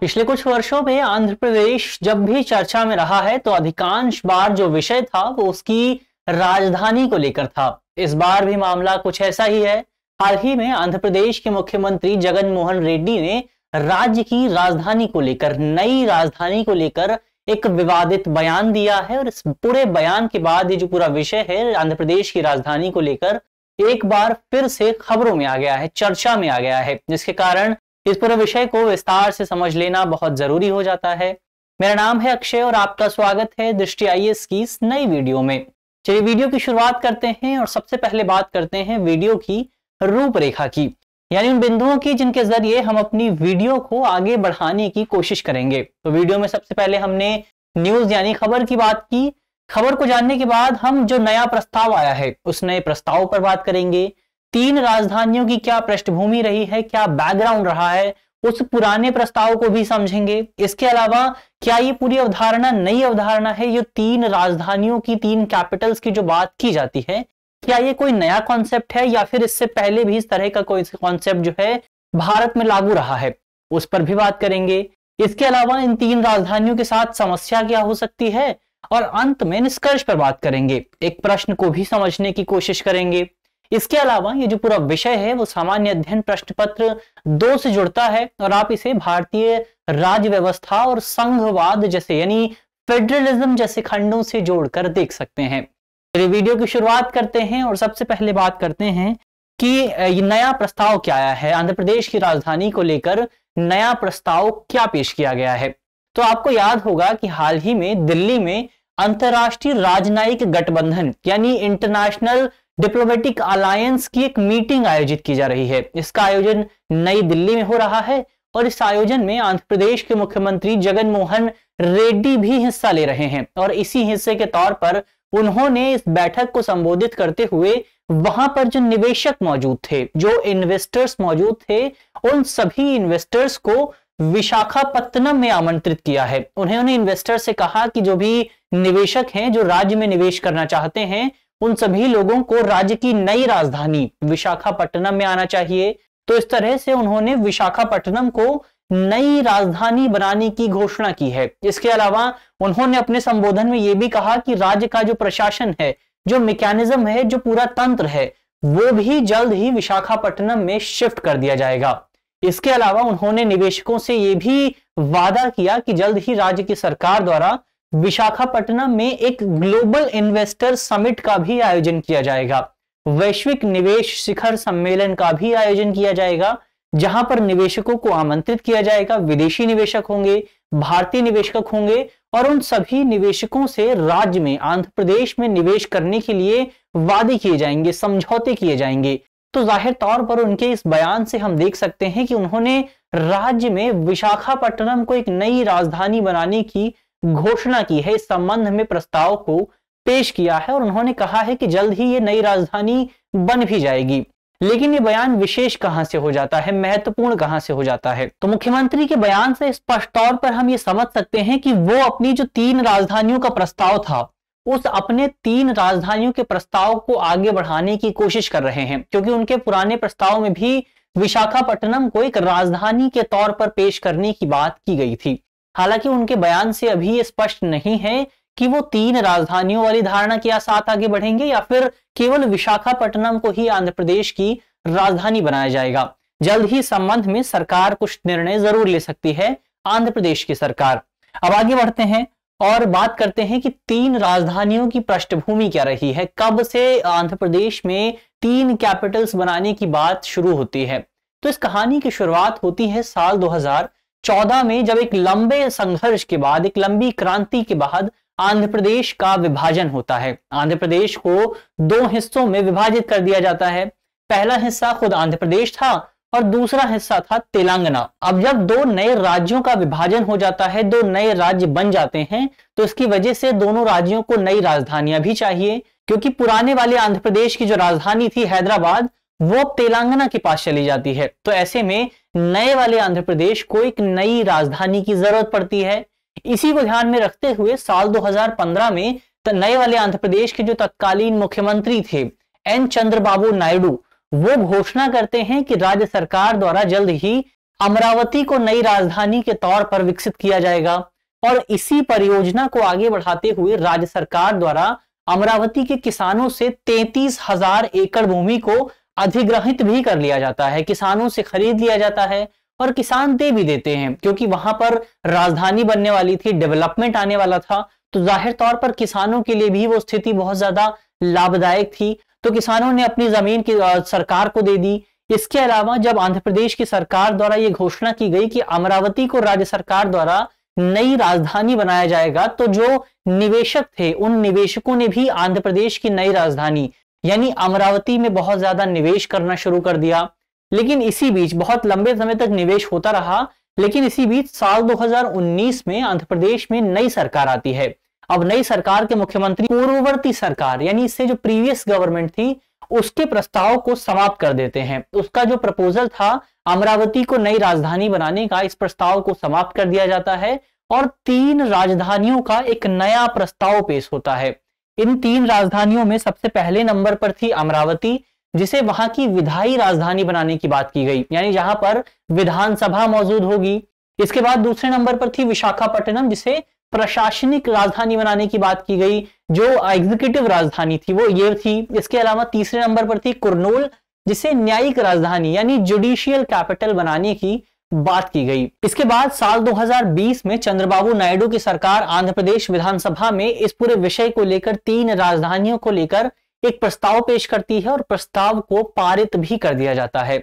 पिछले कुछ वर्षों में आंध्र प्रदेश जब भी चर्चा में रहा है तो अधिकांश बार जो विषय था वो उसकी राजधानी को लेकर था इस बार भी मामला कुछ ऐसा ही है हाल ही में आंध्र प्रदेश के मुख्यमंत्री जगन मोहन रेड्डी ने राज्य की राजधानी को लेकर नई राजधानी को लेकर एक विवादित बयान दिया है और इस पूरे बयान के बाद ये जो पूरा विषय है आंध्र प्रदेश की राजधानी को लेकर एक बार फिर से खबरों में आ गया है चर्चा में आ गया है जिसके कारण इस पूरे विषय को विस्तार से समझ लेना बहुत जरूरी हो जाता है मेरा नाम है अक्षय और आपका स्वागत है दृष्टि आई की इस नई वीडियो में चलिए वीडियो की शुरुआत करते हैं और सबसे पहले बात करते हैं वीडियो की रूपरेखा की यानी उन बिंदुओं की जिनके जरिए हम अपनी वीडियो को आगे बढ़ाने की कोशिश करेंगे तो वीडियो में सबसे पहले हमने न्यूज यानी खबर की बात की खबर को जानने के बाद हम जो नया प्रस्ताव आया है उस नए प्रस्ताव पर बात करेंगे तीन राजधानियों की क्या पृष्ठभूमि रही है क्या बैकग्राउंड रहा है उस पुराने प्रस्ताव को भी समझेंगे इसके अलावा क्या ये पूरी अवधारणा नई अवधारणा है ये तीन राजधानियों की तीन कैपिटल्स की जो बात की जाती है क्या ये कोई नया कॉन्सेप्ट है या फिर इससे पहले भी इस तरह का कोई कॉन्सेप्ट जो है भारत में लागू रहा है उस पर भी बात करेंगे इसके अलावा इन तीन राजधानियों के साथ समस्या क्या हो सकती है और अंत में निष्कर्ष पर बात करेंगे एक प्रश्न को भी समझने की कोशिश करेंगे इसके अलावा ये जो पूरा विषय है वो सामान्य अध्ययन प्रश्न पत्र दो से जुड़ता है और आप इसे भारतीय राज्य व्यवस्था और संघवाद जैसे यानी फेडरलिज्म जैसे खंडों से जोड़कर देख सकते हैं चलिए वीडियो की शुरुआत करते हैं और सबसे पहले बात करते हैं कि ये नया प्रस्ताव क्या आया है आंध्र प्रदेश की राजधानी को लेकर नया प्रस्ताव क्या पेश किया गया है तो आपको याद होगा कि हाल ही में दिल्ली में अंतर्राष्ट्रीय राजनयिक गठबंधन यानी इंटरनेशनल डिप्लोमेटिक अलायंस की एक मीटिंग आयोजित की जा रही है इसका आयोजन नई दिल्ली में हो रहा है और इस आयोजन में आंध्र प्रदेश के मुख्यमंत्री जगन मोहन रेड्डी भी हिस्सा ले रहे हैं और इसी हिस्से के तौर पर उन्होंने इस बैठक को संबोधित करते हुए वहां पर जो निवेशक मौजूद थे जो इन्वेस्टर्स मौजूद थे उन सभी इन्वेस्टर्स को विशाखापत्तनम में आमंत्रित किया है उन्होंने इन्वेस्टर से कहा कि जो भी निवेशक हैं जो राज्य में निवेश करना चाहते हैं उन सभी लोगों को राज्य की नई राजधानी विशाखापट्टनम में आना चाहिए तो इस तरह से उन्होंने विशाखापट्टनम को नई राजधानी बनाने की घोषणा की है इसके अलावा उन्होंने अपने संबोधन में यह भी कहा कि राज्य का जो प्रशासन है जो मैकेनिज्म है जो पूरा तंत्र है वो भी जल्द ही विशाखापट्टनम में शिफ्ट कर दिया जाएगा इसके अलावा उन्होंने निवेशकों से यह भी वादा किया कि जल्द ही राज्य की सरकार द्वारा विशाखापट्टनम में एक ग्लोबल इन्वेस्टर समिट का भी आयोजन किया जाएगा वैश्विक निवेश शिखर सम्मेलन का भी आयोजन किया जाएगा जहां पर निवेशकों को आमंत्रित किया जाएगा विदेशी निवेशक होंगे भारतीय निवेशक होंगे और उन सभी निवेशकों से राज्य में आंध्र प्रदेश में निवेश करने के लिए वादे किए जाएंगे समझौते किए जाएंगे तो जाहिर तौर पर उनके इस बयान से हम देख सकते हैं कि उन्होंने राज्य में विशाखापट्टनम को एक नई राजधानी बनाने की घोषणा की है इस संबंध में प्रस्ताव को पेश किया है और उन्होंने कहा है कि जल्द ही ये नई राजधानी बन भी जाएगी लेकिन ये बयान विशेष कहां से हो जाता है महत्वपूर्ण कहां से हो जाता है तो मुख्यमंत्री के बयान से स्पष्ट तौर पर हम ये समझ सकते हैं कि वो अपनी जो तीन राजधानियों का प्रस्ताव था उस अपने तीन राजधानियों के प्रस्ताव को आगे बढ़ाने की कोशिश कर रहे हैं क्योंकि उनके पुराने प्रस्ताव में भी विशाखापट्टनम को एक राजधानी के तौर पर पेश करने की बात की गई थी हालांकि उनके बयान से अभी ये स्पष्ट नहीं है कि वो तीन राजधानियों वाली धारणा के साथ आगे बढ़ेंगे या फिर केवल विशाखापट्टनम को ही आंध्र प्रदेश की राजधानी बनाया जाएगा जल्द ही संबंध में सरकार कुछ निर्णय जरूर ले सकती है आंध्र प्रदेश की सरकार अब आगे बढ़ते हैं और बात करते हैं कि तीन राजधानियों की पृष्ठभूमि क्या रही है कब से आंध्र प्रदेश में तीन कैपिटल्स बनाने की बात शुरू होती है तो इस कहानी की शुरुआत होती है साल चौदह में जब एक लंबे संघर्ष के बाद एक लंबी क्रांति के बाद आंध्र प्रदेश का विभाजन होता है आंध्र प्रदेश को दो हिस्सों में विभाजित कर दिया जाता है पहला हिस्सा खुद आंध्र प्रदेश था और दूसरा हिस्सा था तेलंगाना अब जब दो नए राज्यों का विभाजन हो जाता है दो नए राज्य बन जाते हैं तो इसकी वजह से दोनों राज्यों को नई राजधानियां भी चाहिए क्योंकि पुराने वाले आंध्र प्रदेश की जो राजधानी थी हैदराबाद वो तेलंगाना के पास चली जाती है तो ऐसे में नए वाले आंध्र प्रदेश को एक नई राजधानी की जरूरत पड़ती है इसी को ध्यान में रखते हुए साल 2015 में नए वाले आंध्र प्रदेश के जो तत्कालीन मुख्यमंत्री थे एन चंद्रबाबू नायडू वो घोषणा करते हैं कि राज्य सरकार द्वारा जल्द ही अमरावती को नई राजधानी के तौर पर विकसित किया जाएगा और इसी परियोजना को आगे बढ़ाते हुए राज्य सरकार द्वारा अमरावती के किसानों से तैतीस हजार एकड़ भूमि को अधिग्रहित भी कर लिया जाता है किसानों से खरीद लिया जाता है और किसान दे भी देते हैं क्योंकि वहां पर राजधानी बनने वाली थी डेवलपमेंट आने वाला था तो जाहिर तौर पर किसानों के लिए भी वो स्थिति बहुत ज्यादा लाभदायक थी तो किसानों ने अपनी जमीन की सरकार को दे दी इसके अलावा जब आंध्र प्रदेश की सरकार द्वारा ये घोषणा की गई कि अमरावती को राज्य सरकार द्वारा नई राजधानी बनाया जाएगा तो जो निवेशक थे उन निवेशकों ने भी आंध्र प्रदेश की नई राजधानी यानी अमरावती में बहुत ज्यादा निवेश करना शुरू कर दिया लेकिन इसी बीच बहुत लंबे समय तक निवेश होता रहा लेकिन इसी बीच साल 2019 में आंध्र प्रदेश में नई सरकार आती है अब नई सरकार के मुख्यमंत्री पूर्ववर्ती सरकार यानी इससे जो प्रीवियस गवर्नमेंट थी उसके प्रस्ताव को समाप्त कर देते हैं उसका जो प्रपोजल था अमरावती को नई राजधानी बनाने का इस प्रस्ताव को समाप्त कर दिया जाता है और तीन राजधानियों का एक नया प्रस्ताव पेश होता है इन तीन राजधानियों में सबसे पहले नंबर पर थी अमरावती जिसे वहां की विधायी राजधानी बनाने की बात की गई यानी जहां पर विधानसभा मौजूद होगी इसके बाद दूसरे नंबर पर थी विशाखापट्टनम जिसे प्रशासनिक राजधानी बनाने की बात की गई जो एग्जीक्यूटिव राजधानी थी वो ये थी इसके अलावा तीसरे नंबर पर थी कुरनूल जिसे न्यायिक राजधानी यानी जुडिशियल कैपिटल बनाने की बात की गई इसके बाद साल 2020 में चंद्रबाबू नायडू की सरकार आंध्र प्रदेश विधानसभा में इस पूरे विषय को लेकर तीन राजधानियों को लेकर एक प्रस्ताव पेश करती है और प्रस्ताव को पारित भी कर दिया जाता है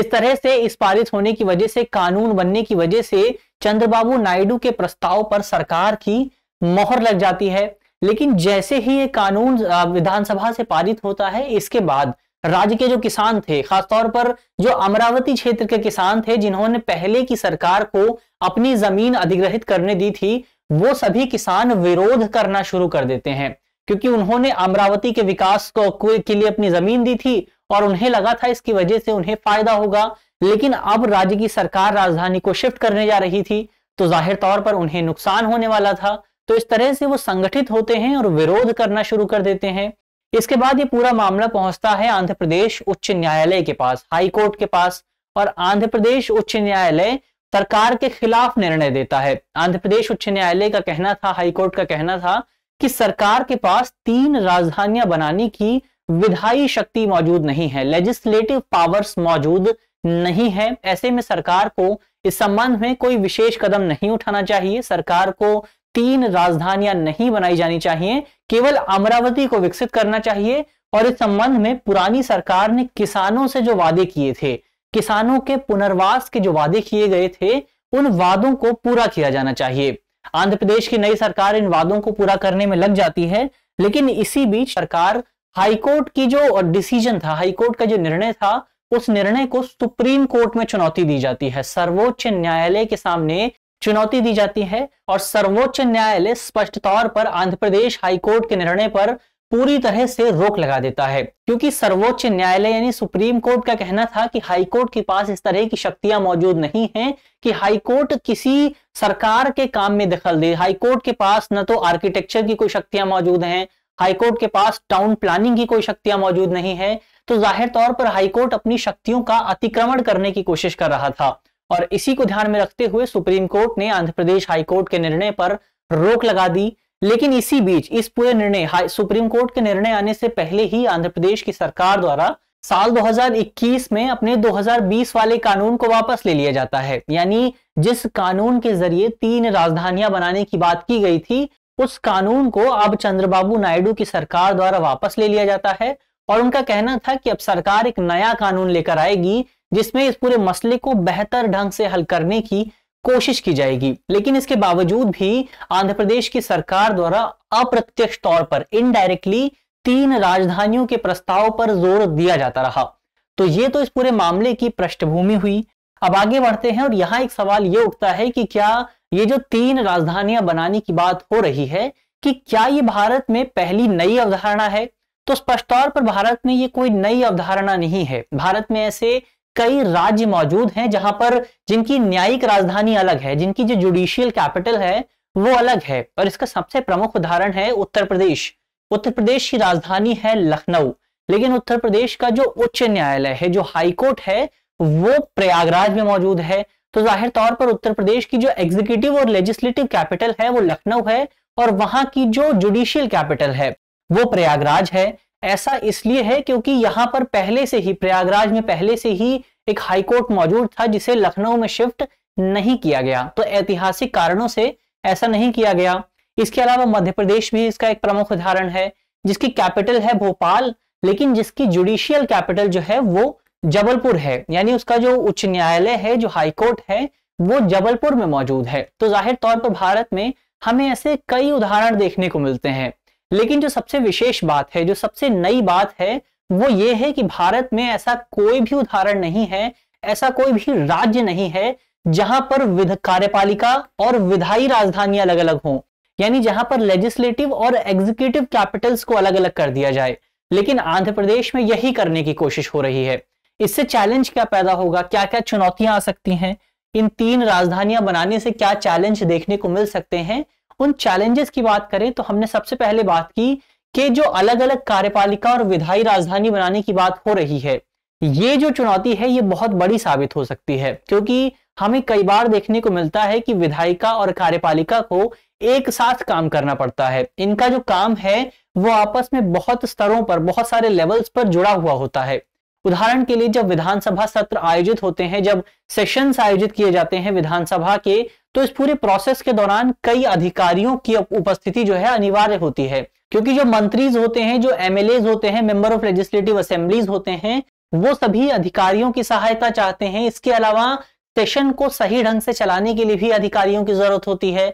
इस तरह से इस पारित होने की वजह से कानून बनने की वजह से चंद्रबाबू नायडू के प्रस्ताव पर सरकार की मोहर लग जाती है लेकिन जैसे ही ये कानून विधानसभा से पारित होता है इसके बाद राज्य के जो किसान थे खासतौर पर जो अमरावती क्षेत्र के किसान थे जिन्होंने पहले की सरकार को अपनी जमीन अधिग्रहित करने दी थी वो सभी किसान विरोध करना शुरू कर देते हैं क्योंकि उन्होंने अमरावती के विकास को के लिए अपनी जमीन दी थी और उन्हें लगा था इसकी वजह से उन्हें फायदा होगा लेकिन अब राज्य की सरकार राजधानी को शिफ्ट करने जा रही थी तो जाहिर तौर पर उन्हें नुकसान होने वाला था तो इस तरह से वो संगठित होते हैं और विरोध करना शुरू कर देते हैं इसके बाद ये पूरा मामला पहुंचता है आंध्र प्रदेश उच्च न्यायालय के पास हाईकोर्ट के पास और आंध्र प्रदेश उच्च न्यायालय सरकार के खिलाफ निर्णय देता है आंध्र प्रदेश उच्च न्यायालय का कहना था हाईकोर्ट का कहना था कि सरकार के पास तीन राजधानियां बनाने की विधायी शक्ति मौजूद नहीं है लेजिस्लेटिव पावर्स मौजूद नहीं है ऐसे में सरकार को इस संबंध में कोई विशेष कदम नहीं उठाना चाहिए सरकार को तीन राजधानियां नहीं बनाई जानी चाहिए केवल अमरावती को विकसित करना चाहिए और इस संबंध में पुरानी सरकार ने किसानों से जो वादे किए थे किसानों के पुनर्वास के जो वादे किए गए थे उन वादों को पूरा किया जाना चाहिए आंध्र प्रदेश की नई सरकार इन वादों को पूरा करने में लग जाती है लेकिन इसी बीच सरकार हाईकोर्ट की जो डिसीजन था हाईकोर्ट का जो निर्णय था उस निर्णय को सुप्रीम कोर्ट में चुनौती दी जाती है सर्वोच्च न्यायालय के सामने चुनौती दी जाती है और सर्वोच्च न्यायालय स्पष्ट तौर पर आंध्र प्रदेश हाईकोर्ट के निर्णय पर पूरी तरह से रोक लगा देता है क्योंकि सर्वोच्च न्यायालय यानी सुप्रीम कोर्ट का कहना था कि हाईकोर्ट के पास इस तरह की शक्तियां मौजूद नहीं हैं कि हाईकोर्ट किसी सरकार के काम में दखल दे हाईकोर्ट के पास न तो आर्किटेक्चर की कोई शक्तियां मौजूद हैं हाईकोर्ट के पास टाउन प्लानिंग की कोई शक्तियां मौजूद नहीं है तो जाहिर तौर पर हाईकोर्ट अपनी शक्तियों का अतिक्रमण करने की कोशिश कर रहा था और इसी को ध्यान में रखते हुए सुप्रीम कोर्ट ने आंध्र प्रदेश हाईकोर्ट के निर्णय पर रोक लगा दी लेकिन इसी बीच इस पूरे निर्णय सुप्रीम कोर्ट के निर्णय आने से पहले ही आंध्र प्रदेश की सरकार द्वारा साल 2021 में अपने 2020 वाले कानून को वापस ले लिया जाता है यानी जिस कानून के जरिए तीन राजधानियां बनाने की बात की गई थी उस कानून को अब चंद्रबाबू नायडू की सरकार द्वारा वापस ले लिया जाता है और उनका कहना था कि अब सरकार एक नया कानून लेकर आएगी जिसमें इस पूरे मसले को बेहतर ढंग से हल करने की कोशिश की जाएगी लेकिन इसके बावजूद भी आंध्र प्रदेश की सरकार द्वारा अप्रत्यक्ष तौर पर इनडायरेक्टली तीन राजधानियों के प्रस्ताव पर जोर दिया जाता रहा तो ये तो इस पूरे मामले की पृष्ठभूमि हुई अब आगे बढ़ते हैं और यहाँ एक सवाल ये उठता है कि क्या ये जो तीन राजधानियां बनाने की बात हो रही है कि क्या ये भारत में पहली नई अवधारणा है तो स्पष्ट तौर पर भारत में ये कोई नई अवधारणा नहीं है भारत में ऐसे कई राज्य मौजूद हैं जहां पर जिनकी न्यायिक राजधानी अलग है जिनकी जो जुडिशियल कैपिटल है वो अलग है और इसका सबसे प्रमुख उदाहरण है उत्तर प्रदेश उत्तर प्रदेश की राजधानी है लखनऊ लेकिन उत्तर प्रदेश का जो उच्च न्यायालय है जो हाईकोर्ट है वो प्रयागराज में मौजूद है तो जाहिर तौर पर उत्तर प्रदेश की जो एग्जीक्यूटिव और लेजिस्लेटिव कैपिटल है वो लखनऊ है और वहां की जो जुडिशियल कैपिटल है वो प्रयागराज है ऐसा इसलिए है क्योंकि यहां पर पहले से ही प्रयागराज में पहले से ही एक हाईकोर्ट मौजूद था जिसे लखनऊ में शिफ्ट नहीं किया गया तो ऐतिहासिक कारणों से ऐसा नहीं किया गया इसके अलावा मध्य प्रदेश भी इसका एक प्रमुख उदाहरण है जिसकी कैपिटल है भोपाल लेकिन जिसकी जुडिशियल कैपिटल जो है वो जबलपुर है यानी उसका जो उच्च न्यायालय है जो हाईकोर्ट है वो जबलपुर में मौजूद है तो जाहिर तौर पर भारत में हमें ऐसे कई उदाहरण देखने को मिलते हैं लेकिन जो सबसे विशेष बात है जो सबसे नई बात है वो ये है कि भारत में ऐसा कोई भी उदाहरण नहीं है ऐसा कोई भी राज्य नहीं है जहां पर कार्यपालिका और विधायी राजधानियां अलग अलग हों यानी जहां पर लेजिस्लेटिव और एग्जीक्यूटिव कैपिटल्स को अलग अलग कर दिया जाए लेकिन आंध्र प्रदेश में यही करने की कोशिश हो रही है इससे चैलेंज क्या पैदा होगा क्या क्या चुनौतियां आ सकती हैं इन तीन राजधानियां बनाने से क्या चैलेंज देखने को मिल सकते हैं उन चैलेंजेस की बात करें तो हमने सबसे पहले बात की कि जो अलग अलग कार्यपालिका और विधायी राजधानी बनाने की बात हो रही है ये जो चुनौती है ये बहुत बड़ी साबित हो सकती है क्योंकि हमें कई बार देखने को मिलता है कि विधायिका और कार्यपालिका को एक साथ काम करना पड़ता है इनका जो काम है वो आपस में बहुत स्तरों पर बहुत सारे लेवल्स पर जुड़ा हुआ होता है उदाहरण के लिए जब विधानसभा सत्र आयोजित होते हैं जब सेशन आयोजित किए जाते हैं विधानसभा के तो इस पूरे प्रोसेस के दौरान कई अधिकारियों की उपस्थिति जो है अनिवार्य होती है क्योंकि जो मंत्रीज होते हैं जो एमएलए होते हैं मेंबर ऑफ लेजिस्लेटिव असेंबलीज होते हैं वो सभी अधिकारियों की सहायता चाहते हैं इसके अलावा सेशन को सही ढंग से चलाने के लिए भी अधिकारियों की जरूरत होती है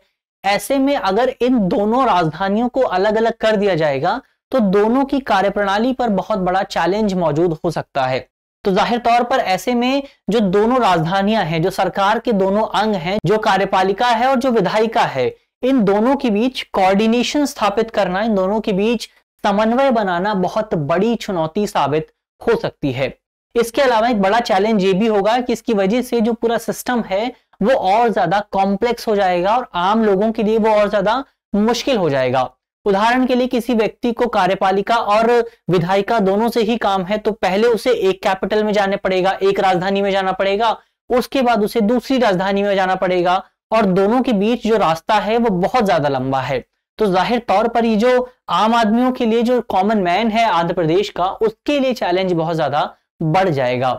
ऐसे में अगर इन दोनों राजधानियों को अलग अलग कर दिया जाएगा तो दोनों की कार्यप्रणाली पर बहुत बड़ा चैलेंज मौजूद हो सकता है तो जाहिर तौर पर ऐसे में जो दोनों राजधानियां हैं जो सरकार के दोनों अंग हैं जो कार्यपालिका है और जो विधायिका है इन दोनों के बीच कोऑर्डिनेशन स्थापित करना इन दोनों के बीच समन्वय बनाना बहुत बड़ी चुनौती साबित हो सकती है इसके अलावा एक बड़ा चैलेंज ये भी होगा कि इसकी वजह से जो पूरा सिस्टम है वो और ज्यादा कॉम्प्लेक्स हो जाएगा और आम लोगों के लिए वो और ज्यादा मुश्किल हो जाएगा उदाहरण के लिए किसी व्यक्ति को कार्यपालिका और विधायिका दोनों से ही काम है तो पहले उसे एक कैपिटल में जाने पड़ेगा एक राजधानी में जाना पड़ेगा उसके बाद उसे दूसरी राजधानी में जाना पड़ेगा और दोनों के बीच जो रास्ता है वो बहुत ज्यादा लंबा है तो जाहिर तौर पर ये जो आम आदमियों के लिए जो कॉमन मैन है आंध्र प्रदेश का उसके लिए चैलेंज बहुत ज्यादा बढ़ जाएगा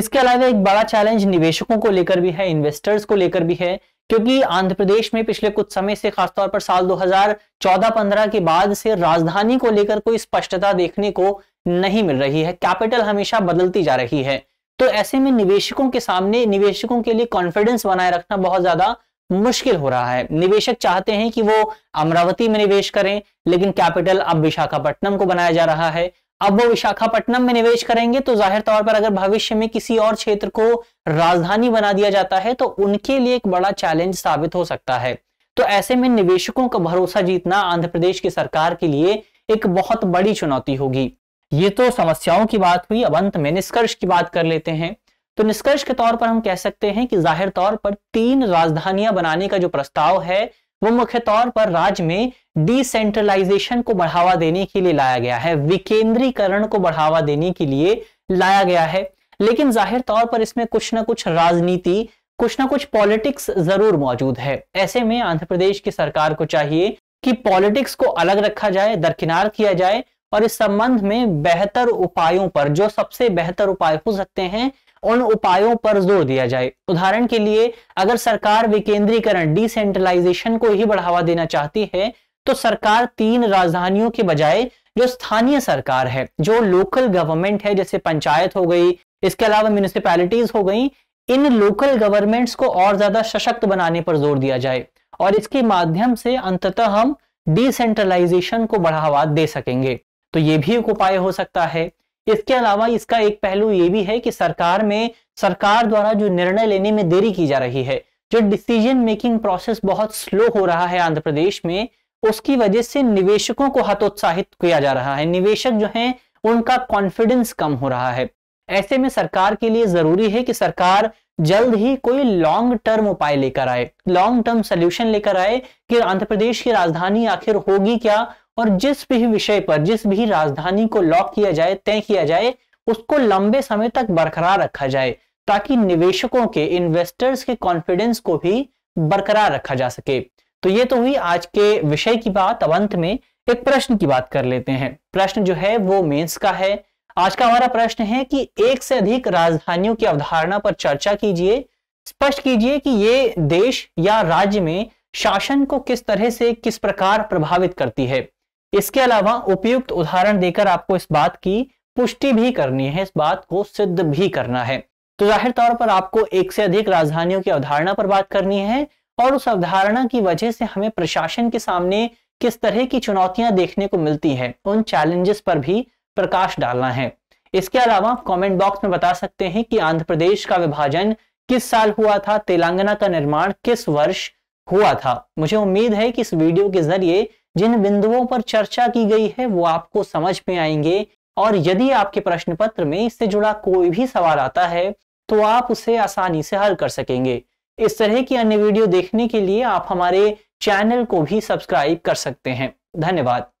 इसके अलावा एक बड़ा चैलेंज निवेशकों को लेकर भी है इन्वेस्टर्स को लेकर भी है क्योंकि आंध्र प्रदेश में पिछले कुछ समय से खासतौर पर साल 2014-15 के बाद से राजधानी को लेकर कोई स्पष्टता देखने को नहीं मिल रही है कैपिटल हमेशा बदलती जा रही है तो ऐसे में निवेशकों के सामने निवेशकों के लिए कॉन्फिडेंस बनाए रखना बहुत ज्यादा मुश्किल हो रहा है निवेशक चाहते हैं कि वो अमरावती में निवेश करें लेकिन कैपिटल अब विशाखापट्टनम को बनाया जा रहा है अब वो विशाखापट्टनम में निवेश करेंगे तो जाहिर तौर पर अगर भविष्य में किसी और क्षेत्र को राजधानी बना दिया जाता है तो उनके लिए एक बड़ा चैलेंज साबित हो सकता है तो ऐसे में निवेशकों का भरोसा जीतना आंध्र प्रदेश की सरकार के लिए एक बहुत बड़ी चुनौती होगी ये तो समस्याओं की बात हुई अब अंत में निष्कर्ष की बात कर लेते हैं तो निष्कर्ष के तौर पर हम कह सकते हैं कि जाहिर तौर पर तीन राजधानियां बनाने का जो प्रस्ताव है वो मुख्य तौर पर राज्य में डिसेंट्रलाइजेशन को बढ़ावा देने के लिए लाया गया है विकेंद्रीकरण को बढ़ावा देने के लिए लाया गया है लेकिन जाहिर तौर पर इसमें कुछ ना कुछ राजनीति कुछ ना कुछ पॉलिटिक्स जरूर मौजूद है ऐसे में आंध्र प्रदेश की सरकार को चाहिए कि पॉलिटिक्स को अलग रखा जाए दरकिनार किया जाए और इस संबंध में बेहतर उपायों पर जो सबसे बेहतर उपाय हो सकते हैं उन उपायों पर जोर दिया जाए उदाहरण के लिए अगर सरकार विकेंद्रीकरण डिसेंट्रलाइजेशन को ही बढ़ावा देना चाहती है तो सरकार तीन राजधानियों के बजाय जो स्थानीय सरकार है जो लोकल गवर्नमेंट है जैसे पंचायत हो गई इसके अलावा म्यूनिसिपैलिटीज हो गई इन लोकल गवर्नमेंट्स को और ज्यादा सशक्त बनाने पर जोर दिया जाए और इसके माध्यम से अंततः हम डिसेंट्रलाइजेशन को बढ़ावा दे सकेंगे तो ये भी एक उपाय हो सकता है इसके अलावा इसका एक पहलू ये भी है कि सरकार में सरकार द्वारा जो निर्णय लेने में देरी की जा रही है जो डिसीजन मेकिंग प्रोसेस बहुत स्लो हो रहा है आंध्र प्रदेश में उसकी वजह से निवेशकों को हतोत्साहित किया जा रहा है निवेशक जो हैं उनका कॉन्फिडेंस कम हो रहा है ऐसे में सरकार के लिए जरूरी है कि सरकार जल्द ही कोई लॉन्ग टर्म उपाय लेकर आए लॉन्ग टर्म सोल्यूशन लेकर आए कि आंध्र प्रदेश की राजधानी आखिर होगी क्या और जिस भी विषय पर जिस भी राजधानी को लॉक किया जाए तय किया जाए उसको लंबे समय तक बरकरार रखा जाए ताकि निवेशकों के इन्वेस्टर्स के कॉन्फिडेंस को भी बरकरार रखा जा सके तो ये तो हुई आज के विषय की बात अब अंत में एक प्रश्न की बात कर लेते हैं प्रश्न जो है वो मेंस का है आज का हमारा प्रश्न है कि एक से अधिक राजधानियों की अवधारणा पर चर्चा कीजिए स्पष्ट कीजिए कि ये देश या राज्य में शासन को किस तरह से किस प्रकार प्रभावित करती है इसके अलावा उपयुक्त उदाहरण देकर आपको इस बात की पुष्टि भी करनी है इस बात को सिद्ध भी करना है तो जाहिर तौर पर आपको एक से अधिक राजधानियों की अवधारणा पर बात करनी है और उस अवधारणा की वजह से हमें प्रशासन के सामने किस तरह की चुनौतियां देखने को मिलती है उन चैलेंजेस पर भी प्रकाश डालना है इसके अलावा आप कॉमेंट बॉक्स में बता सकते हैं कि आंध्र प्रदेश का विभाजन किस साल हुआ था तेलंगाना का निर्माण किस वर्ष हुआ था मुझे उम्मीद है कि इस वीडियो के जरिए जिन बिंदुओं पर चर्चा की गई है वो आपको समझ में आएंगे और यदि आपके प्रश्न पत्र में इससे जुड़ा कोई भी सवाल आता है तो आप उसे आसानी से हल कर सकेंगे इस तरह की अन्य वीडियो देखने के लिए आप हमारे चैनल को भी सब्सक्राइब कर सकते हैं धन्यवाद